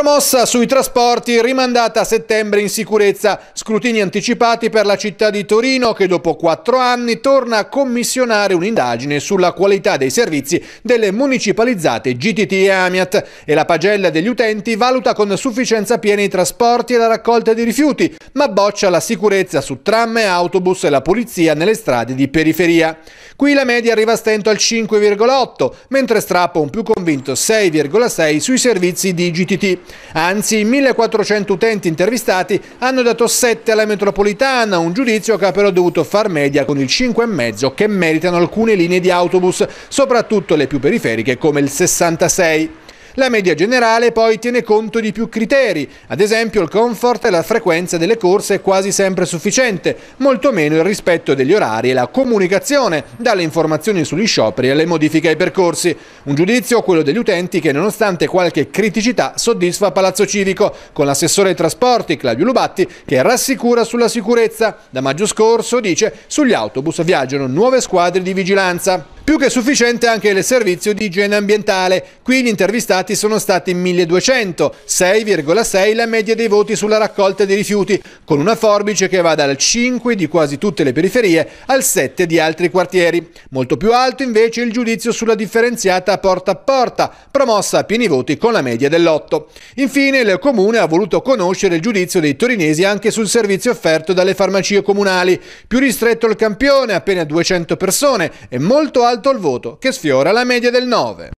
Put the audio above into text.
Promossa sui trasporti, rimandata a settembre in sicurezza, scrutini anticipati per la città di Torino che dopo quattro anni torna a commissionare un'indagine sulla qualità dei servizi delle municipalizzate GTT e Amiat e la pagella degli utenti valuta con sufficienza piena i trasporti e la raccolta di rifiuti, ma boccia la sicurezza su tram e autobus e la polizia nelle strade di periferia. Qui la media arriva a stento al 5,8, mentre strappa un più convinto 6,6 sui servizi di GTT. Anzi, i 1400 utenti intervistati hanno dato 7 alla metropolitana, un giudizio che ha però dovuto far media con il 5,5 che meritano alcune linee di autobus, soprattutto le più periferiche come il 66. La media generale poi tiene conto di più criteri, ad esempio il comfort e la frequenza delle corse è quasi sempre sufficiente, molto meno il rispetto degli orari e la comunicazione, dalle informazioni sugli scioperi alle modifiche ai percorsi. Un giudizio quello degli utenti che nonostante qualche criticità soddisfa Palazzo Civico, con l'assessore ai trasporti Claudio Lubatti che rassicura sulla sicurezza. Da maggio scorso, dice, sugli autobus viaggiano nuove squadre di vigilanza. Più che sufficiente anche il servizio di igiene ambientale. Qui gli intervistati sono stati 1200, 6,6 la media dei voti sulla raccolta dei rifiuti, con una forbice che va dal 5 di quasi tutte le periferie al 7 di altri quartieri. Molto più alto invece il giudizio sulla differenziata porta a porta, promossa a pieni voti con la media dell'8. Infine il Comune ha voluto conoscere il giudizio dei torinesi anche sul servizio offerto dalle farmacie comunali. Più ristretto il campione, appena 200 persone, e molto alto alto il voto, che sfiora la media del 9.